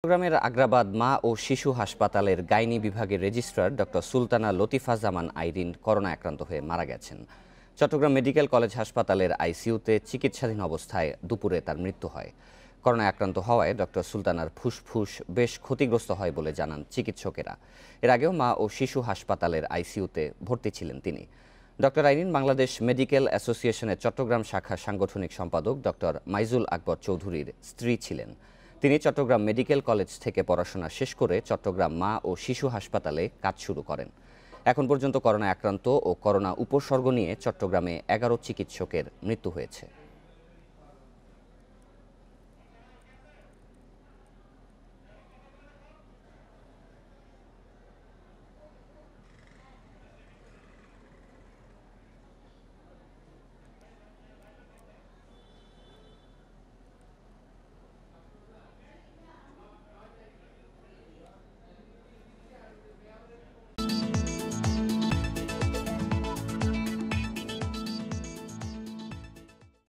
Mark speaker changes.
Speaker 1: চট্টগ্রামের আগ্রাবাদ মা ও শিশু হাসপাতালের গাইনি বিভাগের registrar doctor Sultana Latifa Zaman Irin corona আক্রান্ত হয়ে মারা গেছেন চট্টগ্রাম মেডিকেল কলেজ হাসপাতালের আইসিউতে চিকিৎসাধীন অবস্থায় দুপুরে তার মৃত্যু হয় করোনা আক্রান্ত হওয়ায় ডক্টর সুলতানার ফুসফুস বেশ ক্ষতিগ্রস্ত হয় বলে জানান চিকিৎসকেরা এর আগেও মা ও শিশু হাসপাতালের আইসিউতে ভর্তি ছিলেন তিনি ডক্টর আইরিন বাংলাদেশ মেডিকেল অ্যাসোসিয়েশনের চট্টগ্রাম শাখা সাংগঠনিক সম্পাদক ডক্টর মাইজুল আকবর চৌধুরীর স্ত্রী ছিলেন তিনি চট্টগ্রাম মেডিকেল কলেজ থেকে পড়াশোনা শেষ করে চট্টগ্রাম মা ও শিশু হাসপাতালে কাজ শুরু করেন এখন পর্যন্ত করোনা আক্রান্ত ও করোনা উপসর্গ নিয়ে চট্টগ্রামে এগারো চিকিৎসকের মৃত্যু হয়েছে